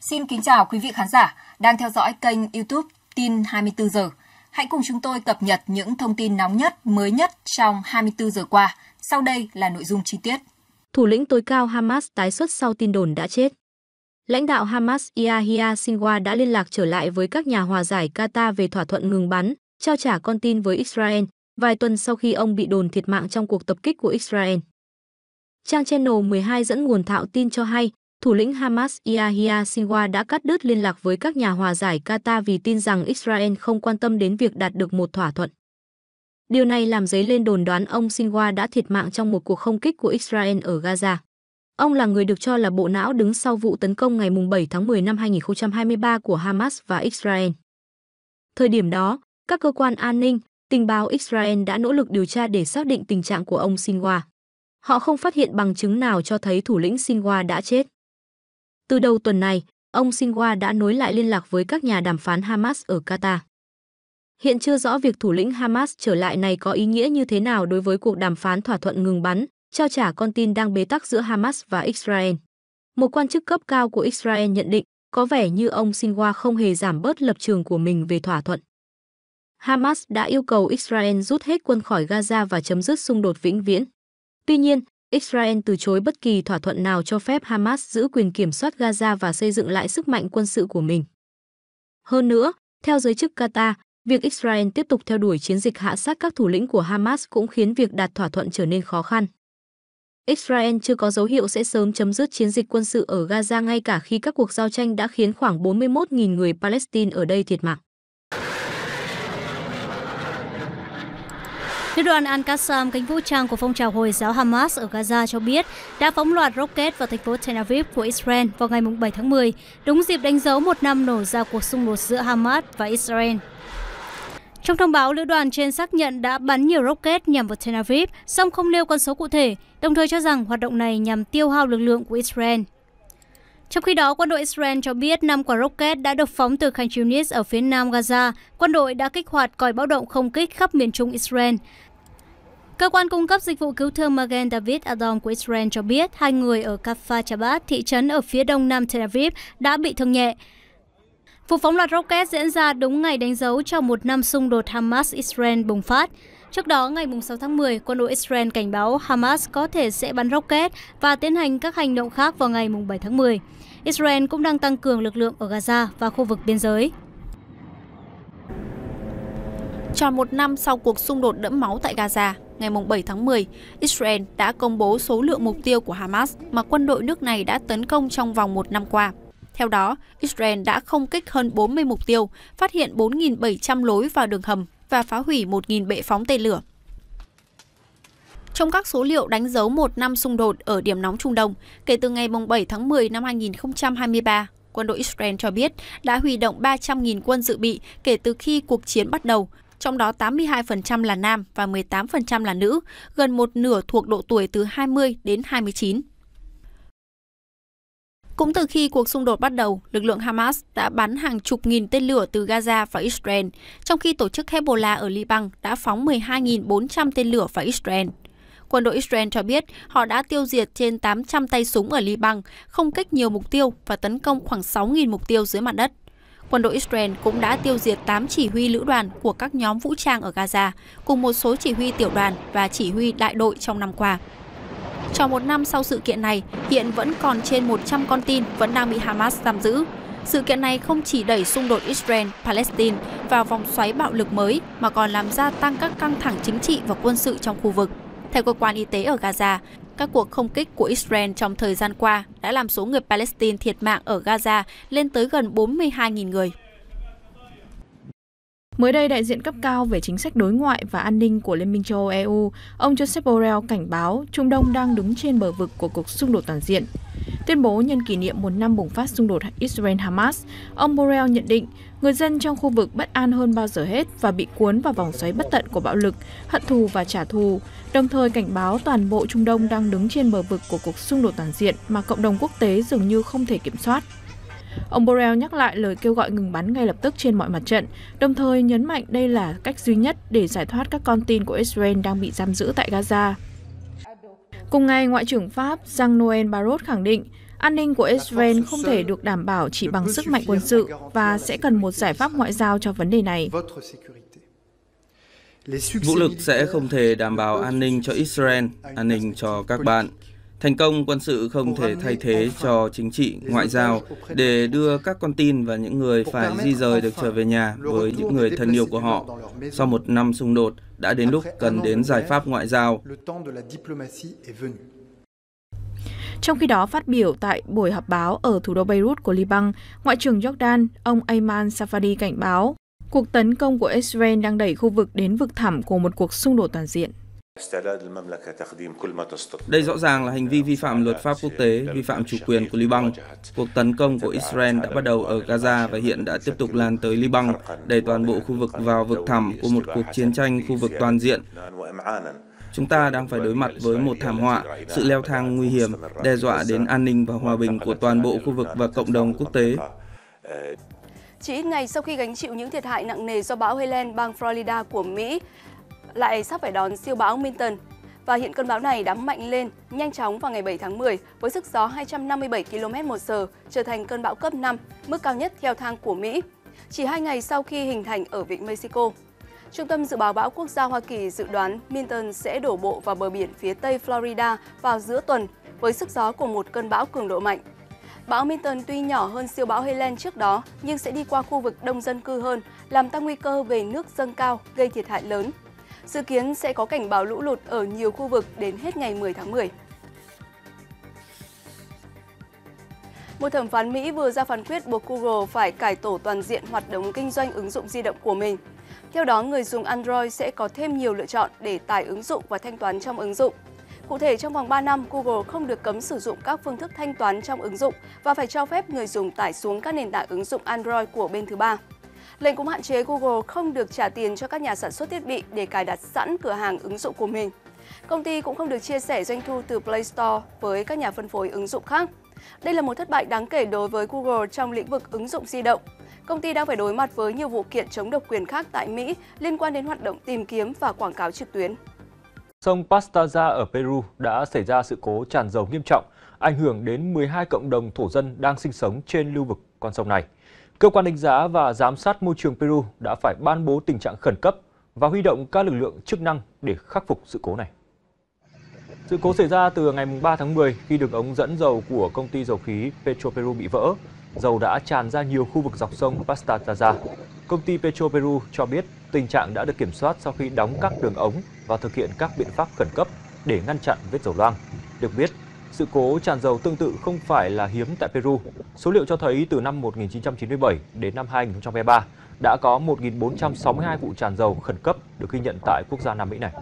Xin kính chào quý vị khán giả đang theo dõi kênh YouTube Tin 24 giờ. Hãy cùng chúng tôi cập nhật những thông tin nóng nhất, mới nhất trong 24 giờ qua. Sau đây là nội dung chi tiết. Thủ lĩnh tối cao Hamas tái xuất sau tin đồn đã chết. Lãnh đạo Hamas Yahya Sinwar đã liên lạc trở lại với các nhà hòa giải Qatar về thỏa thuận ngừng bắn, trao trả con tin với Israel, vài tuần sau khi ông bị đồn thiệt mạng trong cuộc tập kích của Israel. Trang Channel 12 dẫn nguồn thạo tin cho hay, thủ lĩnh Hamas Yahya Sinwar đã cắt đứt liên lạc với các nhà hòa giải Qatar vì tin rằng Israel không quan tâm đến việc đạt được một thỏa thuận. Điều này làm dấy lên đồn đoán ông Sinwar đã thiệt mạng trong một cuộc không kích của Israel ở Gaza. Ông là người được cho là bộ não đứng sau vụ tấn công ngày 7 tháng 10 năm 2023 của Hamas và Israel. Thời điểm đó, các cơ quan an ninh, tình báo Israel đã nỗ lực điều tra để xác định tình trạng của ông Sinwar. Họ không phát hiện bằng chứng nào cho thấy thủ lĩnh Sinwar đã chết. Từ đầu tuần này, ông Sinwa đã nối lại liên lạc với các nhà đàm phán Hamas ở Qatar. Hiện chưa rõ việc thủ lĩnh Hamas trở lại này có ý nghĩa như thế nào đối với cuộc đàm phán thỏa thuận ngừng bắn, trao trả con tin đang bế tắc giữa Hamas và Israel. Một quan chức cấp cao của Israel nhận định, có vẻ như ông Sinwa không hề giảm bớt lập trường của mình về thỏa thuận. Hamas đã yêu cầu Israel rút hết quân khỏi Gaza và chấm dứt xung đột vĩnh viễn. Tuy nhiên, Israel từ chối bất kỳ thỏa thuận nào cho phép Hamas giữ quyền kiểm soát Gaza và xây dựng lại sức mạnh quân sự của mình. Hơn nữa, theo giới chức Qatar, việc Israel tiếp tục theo đuổi chiến dịch hạ sát các thủ lĩnh của Hamas cũng khiến việc đạt thỏa thuận trở nên khó khăn. Israel chưa có dấu hiệu sẽ sớm chấm dứt chiến dịch quân sự ở Gaza ngay cả khi các cuộc giao tranh đã khiến khoảng 41.000 người Palestine ở đây thiệt mạng. Liên đoàn Al-Qassam, cánh vũ trang của phong trào Hồi giáo Hamas ở Gaza cho biết đã phóng loạt rocket vào thành phố Tel Aviv của Israel vào ngày 7 tháng 10, đúng dịp đánh dấu một năm nổ ra cuộc xung đột giữa Hamas và Israel. Trong thông báo, lữ đoàn trên xác nhận đã bắn nhiều rocket nhằm vào Tel Aviv, song không nêu con số cụ thể, đồng thời cho rằng hoạt động này nhằm tiêu hao lực lượng của Israel. Trong khi đó, quân đội Israel cho biết 5 quả rocket đã được phóng từ Khan Yunis ở phía nam Gaza. Quân đội đã kích hoạt còi báo động không kích khắp miền trung Israel. Cơ quan cung cấp dịch vụ cứu thương Magen David Adom của Israel cho biết hai người ở Kafar Chabat, thị trấn ở phía đông nam Tel Aviv, đã bị thương nhẹ. Vụ phóng loạt rocket diễn ra đúng ngày đánh dấu cho một năm xung đột Hamas-Israel bùng phát. Trước đó, ngày 6 tháng 10, quân đội Israel cảnh báo Hamas có thể sẽ bắn rocket và tiến hành các hành động khác vào ngày 7 tháng 10. Israel cũng đang tăng cường lực lượng ở Gaza và khu vực biên giới. Tròn một năm sau cuộc xung đột đẫm máu tại Gaza, ngày 7 tháng 10, Israel đã công bố số lượng mục tiêu của Hamas mà quân đội nước này đã tấn công trong vòng một năm qua. Theo đó, Israel đã không kích hơn 40 mục tiêu, phát hiện 4.700 lối vào đường hầm và phá hủy 1.000 bệ phóng tên lửa. Trong các số liệu đánh dấu một năm xung đột ở điểm nóng Trung Đông, kể từ ngày 7 tháng 10 năm 2023, quân đội Israel cho biết đã huy động 300.000 quân dự bị kể từ khi cuộc chiến bắt đầu, trong đó 82% là nam và 18% là nữ, gần một nửa thuộc độ tuổi từ 20 đến 29. Cũng từ khi cuộc xung đột bắt đầu, lực lượng Hamas đã bắn hàng chục nghìn tên lửa từ Gaza và Israel, trong khi tổ chức Hezbollah ở Liban đã phóng 12.400 tên lửa vào Israel. Quân đội Israel cho biết họ đã tiêu diệt trên 800 tay súng ở Liban, không kích nhiều mục tiêu và tấn công khoảng 6.000 mục tiêu dưới mặt đất. Quân đội Israel cũng đã tiêu diệt 8 chỉ huy lữ đoàn của các nhóm vũ trang ở Gaza, cùng một số chỉ huy tiểu đoàn và chỉ huy đại đội trong năm qua. Trong một năm sau sự kiện này, hiện vẫn còn trên 100 con tin vẫn đang bị Hamas giam giữ. Sự kiện này không chỉ đẩy xung đột Israel-Palestine vào vòng xoáy bạo lực mới mà còn làm gia tăng các căng thẳng chính trị và quân sự trong khu vực. Theo cơ quan y tế ở Gaza, các cuộc không kích của Israel trong thời gian qua đã làm số người Palestine thiệt mạng ở Gaza lên tới gần 42.000 người. Mới đây, đại diện cấp cao về chính sách đối ngoại và an ninh của Liên minh châu Âu EU, ông Joseph Borrell cảnh báo Trung Đông đang đứng trên bờ vực của cuộc xung đột toàn diện. Tuyên bố nhân kỷ niệm một năm bùng phát xung đột Israel-Hamas, ông Borrell nhận định người dân trong khu vực bất an hơn bao giờ hết và bị cuốn vào vòng xoáy bất tận của bạo lực, hận thù và trả thù, đồng thời cảnh báo toàn bộ Trung Đông đang đứng trên bờ vực của cuộc xung đột toàn diện mà cộng đồng quốc tế dường như không thể kiểm soát. Ông Borrell nhắc lại lời kêu gọi ngừng bắn ngay lập tức trên mọi mặt trận, đồng thời nhấn mạnh đây là cách duy nhất để giải thoát các con tin của Israel đang bị giam giữ tại Gaza. Cùng ngày, Ngoại trưởng Pháp Jean-Noël Barrot khẳng định an ninh của Israel không thể được đảm bảo chỉ bằng sức mạnh quân sự và sẽ cần một giải pháp ngoại giao cho vấn đề này. Vũ lực sẽ không thể đảm bảo an ninh cho Israel, an ninh cho các bạn. Thành công quân sự không thể thay thế cho chính trị, ngoại giao để đưa các con tin và những người phải di rời được trở về nhà với những người thân yêu của họ. Sau một năm xung đột, đã đến lúc cần đến giải pháp ngoại giao. Trong khi đó, phát biểu tại buổi họp báo ở thủ đô Beirut của Liban, Ngoại trưởng Jordan, ông Ayman Safadi cảnh báo cuộc tấn công của Israel đang đẩy khu vực đến vực thẳm của một cuộc xung đột toàn diện. Đây rõ ràng là hành vi vi phạm luật pháp quốc tế, vi phạm chủ quyền của Liban. Cuộc tấn công của Israel đã bắt đầu ở Gaza và hiện đã tiếp tục lan tới Liban, đẩy toàn bộ khu vực vào vực thẳm của một cuộc chiến tranh khu vực toàn diện. Chúng ta đang phải đối mặt với một thảm họa, sự leo thang nguy hiểm, đe dọa đến an ninh và hòa bình của toàn bộ khu vực và cộng đồng quốc tế. Chỉ ít ngày sau khi gánh chịu những thiệt hại nặng nề do bão Helen, bang Florida của Mỹ, lại sắp phải đón siêu bão Minton. Và hiện cơn bão này đã mạnh lên nhanh chóng vào ngày 7 tháng 10 với sức gió 257 km một giờ, trở thành cơn bão cấp 5, mức cao nhất theo thang của Mỹ, chỉ hai ngày sau khi hình thành ở vịnh Mexico. Trung tâm Dự báo Bão Quốc gia Hoa Kỳ dự đoán Minton sẽ đổ bộ vào bờ biển phía tây Florida vào giữa tuần với sức gió của một cơn bão cường độ mạnh. Bão Minton tuy nhỏ hơn siêu bão Helen trước đó nhưng sẽ đi qua khu vực đông dân cư hơn, làm tăng nguy cơ về nước dâng cao, gây thiệt hại lớn Dự kiến sẽ có cảnh báo lũ lụt ở nhiều khu vực đến hết ngày 10 tháng 10. Một thẩm phán Mỹ vừa ra phán quyết buộc Google phải cải tổ toàn diện hoạt động kinh doanh ứng dụng di động của mình. Theo đó, người dùng Android sẽ có thêm nhiều lựa chọn để tải ứng dụng và thanh toán trong ứng dụng. Cụ thể, trong vòng 3 năm, Google không được cấm sử dụng các phương thức thanh toán trong ứng dụng và phải cho phép người dùng tải xuống các nền tảng ứng dụng Android của bên thứ ba. Lệnh cũng hạn chế Google không được trả tiền cho các nhà sản xuất thiết bị để cài đặt sẵn cửa hàng ứng dụng của mình. Công ty cũng không được chia sẻ doanh thu từ Play Store với các nhà phân phối ứng dụng khác. Đây là một thất bại đáng kể đối với Google trong lĩnh vực ứng dụng di động. Công ty đang phải đối mặt với nhiều vụ kiện chống độc quyền khác tại Mỹ liên quan đến hoạt động tìm kiếm và quảng cáo trực tuyến. Sông Pastaza ở Peru đã xảy ra sự cố tràn dầu nghiêm trọng, ảnh hưởng đến 12 cộng đồng thổ dân đang sinh sống trên lưu vực con sông này. Cơ quan đánh giá và giám sát môi trường Peru đã phải ban bố tình trạng khẩn cấp và huy động các lực lượng chức năng để khắc phục sự cố này. Sự cố xảy ra từ ngày 3 tháng 10 khi đường ống dẫn dầu của công ty dầu khí Petroperu bị vỡ. Dầu đã tràn ra nhiều khu vực dọc sông Pastaza. Công ty Petroperu cho biết tình trạng đã được kiểm soát sau khi đóng các đường ống và thực hiện các biện pháp khẩn cấp để ngăn chặn vết dầu loang. Được biết, sự cố tràn dầu tương tự không phải là hiếm tại Peru. Số liệu cho thấy từ năm 1997 đến năm 2023 đã có 1.462 vụ tràn dầu khẩn cấp được ghi nhận tại quốc gia Nam Mỹ này.